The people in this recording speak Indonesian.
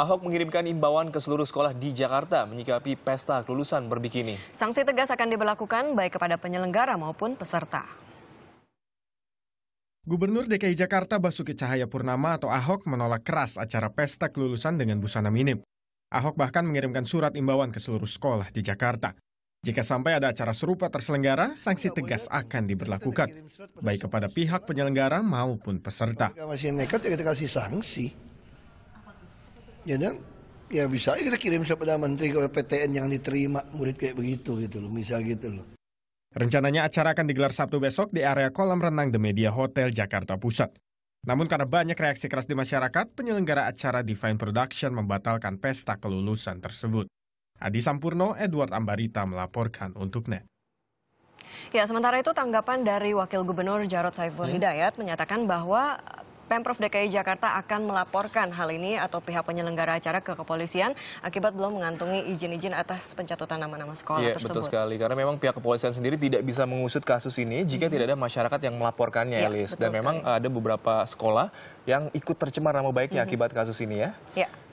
Ahok mengirimkan imbauan ke seluruh sekolah di Jakarta menyikapi pesta kelulusan berbikini. Sanksi tegas akan diberlakukan baik kepada penyelenggara maupun peserta. Gubernur DKI Jakarta Basuki Cahaya Purnama atau Ahok menolak keras acara pesta kelulusan dengan busana minim. Ahok bahkan mengirimkan surat imbauan ke seluruh sekolah di Jakarta. Jika sampai ada acara serupa terselenggara, sanksi tegas akan diberlakukan, baik kepada pihak penyelenggara maupun peserta. Masih nekat ya kita kasih sanksi ya kan? Ya bisa kita kirim kepada menteri ke PTN yang diterima murid kayak begitu gitu loh, misal gitu loh. Rencananya acara akan digelar Sabtu besok di area kolam renang The Media Hotel Jakarta Pusat. Namun karena banyak reaksi keras di masyarakat, penyelenggara acara Divine Production membatalkan pesta kelulusan tersebut. Adi Sampurno, Edward Ambarita melaporkan untuk NET. Ya, sementara itu tanggapan dari Wakil Gubernur Jarod Saiful ya. Hidayat menyatakan bahwa Pemprov DKI Jakarta akan melaporkan hal ini atau pihak penyelenggara acara ke kepolisian akibat belum mengantungi izin-izin atas pencatutan nama-nama sekolah ya, tersebut. Betul sekali, karena memang pihak kepolisian sendiri tidak bisa mengusut kasus ini jika hmm. tidak ada masyarakat yang melaporkannya, ya, Elis. Dan sekali. memang ada beberapa sekolah yang ikut tercemar nama baiknya hmm. akibat kasus ini ya. Ya.